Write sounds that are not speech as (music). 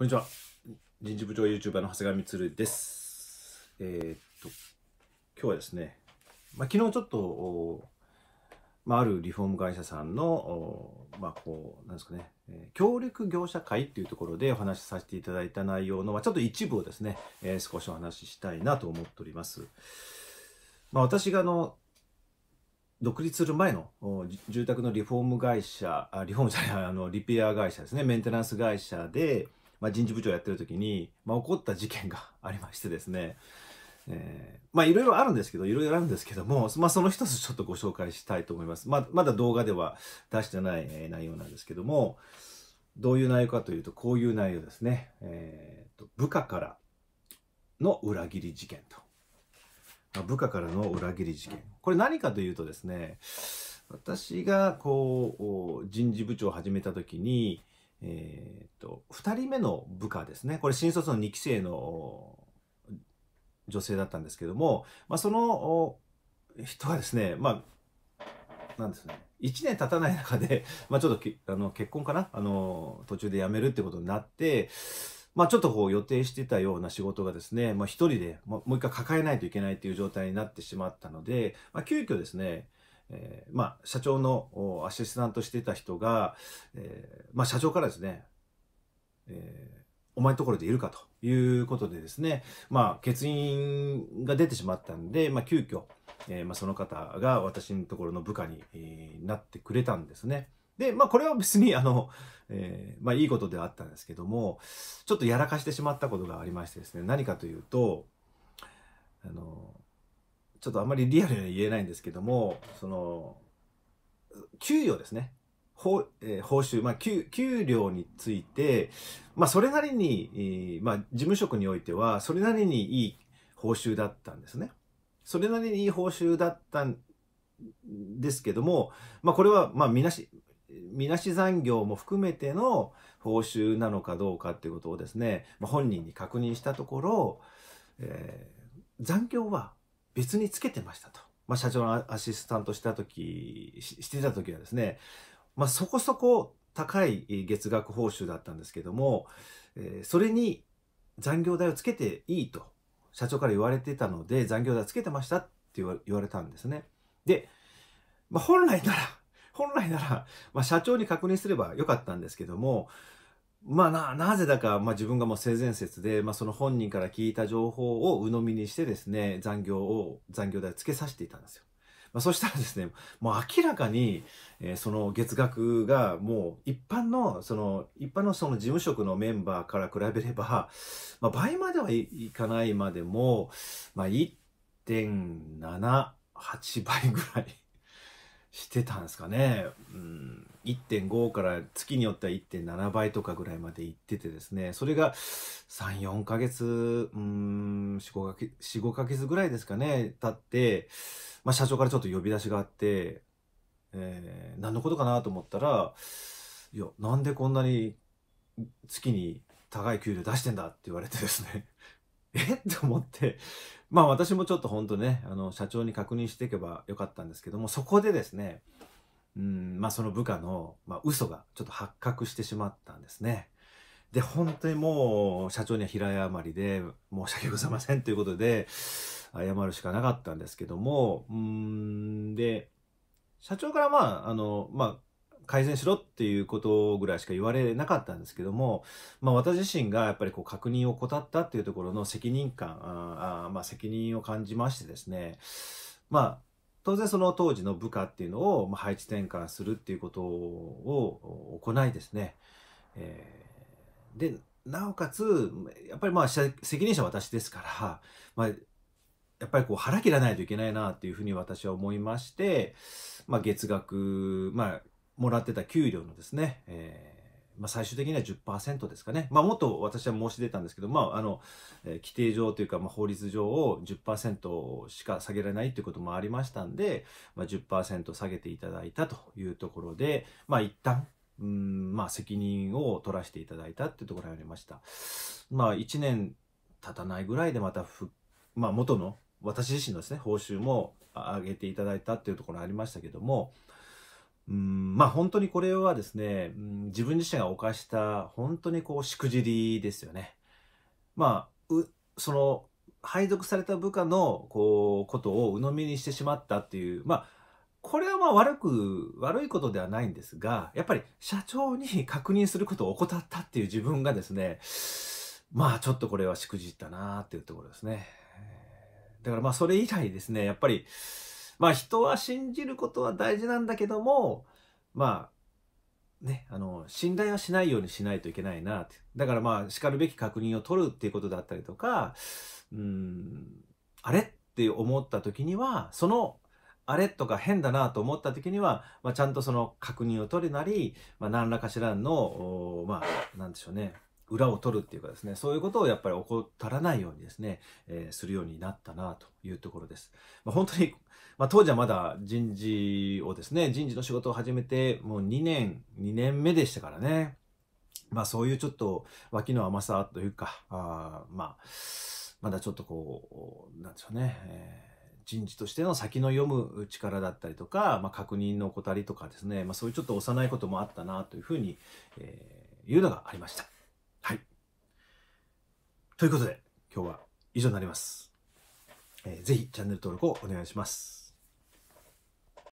こんにちは。人事部長 YouTuber の長谷川充です。えー、っと、今日はですね、まあ、昨日ちょっと、まあ、あるリフォーム会社さんの、まあ、こう、なんですかね、えー、協力業者会っていうところでお話しさせていただいた内容の、まあ、ちょっと一部をですね、えー、少しお話ししたいなと思っております。まあ、私があの、独立する前の住宅のリフォーム会社、あリフォームじゃない、あの、リペア会社ですね、メンテナンス会社で、まあ、人事部長やってる時に、まあ、起こった事件が (laughs) ありましてですね、えー、まあいろいろあるんですけど、いろいろあるんですけども、まあその一つちょっとご紹介したいと思います。ままだ動画では出してない、え内容なんですけども、どういう内容かというと、こういう内容ですね。えーと、と部下からの裏切り事件と。まあ、部下からの裏切り事件。これ何かというとですね、私がこう、人事部長を始めた時に、えっ、と、2人目の部下ですね。これ新卒の2期生の女性だったんですけども、まあ、その人はですね、まあ、なんですね、1年経たない中で、まあ、ちょっとあの結婚かなあの、途中で辞めるってことになって、まあ、ちょっとこう予定してたような仕事がですね、まあ、1人でもう一回抱えないといけないっていう状態になってしまったので、まあ、急遽ですね、えー、まあ、社長のアシスタントしてた人が、えー、まあ、社長からですね、えー、お前のところでいるかということでですね、まあ、欠員が出てしまったんで、まあ、急遽、えー、まあ、その方が私のところの部下に、えー、なってくれたんですね。で、まあ、これは別に、あの、えー、まあ、いいことではあったんですけども、ちょっとやらかしてしまったことがありましてですね、何かというと、あの、ちょっとあまりリアルには言えないんですけども、その、給与ですね。報,、えー、報酬、まあ給、給料について、まあ、それなりに、えー、まあ、事務職においては、それなりにいい報酬だったんですね。それなりにいい報酬だったんですけども、まあ、これは、まあ、みなし、みなし残業も含めての報酬なのかどうかっていうことをですね、まあ、本人に確認したところ、えー、残業は別につけてましたと。まあ、社長のアシスタントした時し、してた時はですね、まあ、そこそこ高い月額報酬だったんですけども、えー、それに残業代をつけていいと社長から言われてたので残業代つけてましたって言われたんですね。で、まあ、本来なら本来なら、まあ、社長に確認すればよかったんですけどもまあな、なぜだか、まあ自分がもう性善説で、まあその本人から聞いた情報を鵜呑みにしてですね、残業を、残業代をつけさせていたんですよ。まあそしたらですね、もう明らかに、えー、その月額がもう一般の、その、一般のその事務職のメンバーから比べれば、まあ倍まではいかないまでも、まあ1.78倍ぐらいしてたんですかね、うん、1.5から月によっては1.7倍とかぐらいまで行っててですねそれが34ヶ月うん45ヶ月ヶ月ぐらいですかね経って、まあ、社長からちょっと呼び出しがあって、えー、何のことかなと思ったらいやなんでこんなに月に高い給料出してんだって言われてですね (laughs) え (laughs) っと思って、まあ私もちょっと本当ね、あの、社長に確認していけばよかったんですけども、そこでですね、うん、まあその部下の、まあ嘘がちょっと発覚してしまったんですね。で、本当にもう社長には平謝りで、申し訳ございませんということで、謝るしかなかったんですけども、うん、で、社長からまあ、あの、まあ、改善しろっていうことぐらいしか言われなかったんですけども、まあ、私自身がやっぱりこう確認を怠ったっていうところの責任感ああ、まあ、責任を感じましてですねまあ当然その当時の部下っていうのを、ま配置転換するっていうことを行いですね、えー、でなおかつやっぱりまあ責任者私ですから、まあ、やっぱりこう腹切らないといけないなっていうふうに私は思いまして、まあ、月額、まあ、もらってた給料のですね、えー、まあ、最終的には10%ですかね。まあ、もっと私は申し出たんですけど、まあ、あの、えー、規定上というか、まあ、法律上を10%しか下げられないということもありましたんで、まあ10、下げていただいたというところで、まあ、一旦、うん、まあ、責任を取らせていただいたっていうところがありました。まあ、1年経たないぐらいでまたまあ、元の私自身のですね、報酬も上げていただいたっていうところがありましたけども、うんまあ本当にこれはですね、自分自身が犯した本当にこうしくじりですよね。まあ、うその配属された部下のこうことを鵜呑みにしてしまったっていう、まあこれはまあ悪く、悪いことではないんですが、やっぱり社長に確認することを怠ったっていう自分がですね、まあちょっとこれはしくじったなっていうところですね。だからまあそれ以来ですね、やっぱり、まあ人は信じることは大事なんだけども、まあ、ね、あの、信頼はしないようにしないといけないなって。だからまあ、しかるべき確認を取るっていうことだったりとか、うん、あれって思った時には、そのあれとか変だなと思った時には、まあ、ちゃんとその確認を取るなり、まあ、何らかしらの、まあ、なんでしょうね、裏を取るっていうかですね、そういうことをやっぱり怠らないようにですね、えー、するようになったなというところです。まあ、本当に、まあ、当時はまだ人事をですね、人事の仕事を始めてもう2年、2年目でしたからね。まあそういうちょっと脇の甘さというか、あまあ、まだちょっとこう、なんでしょうね、えー人事としての先の読む力だったりとか、まあ、確認の怠りとかですね、まあ、そういうちょっと幼いこともあったなというふうに、えー、いうのがありました。ということで、今日は以上になります。えー、ぜひチャンネル登録をお願いします。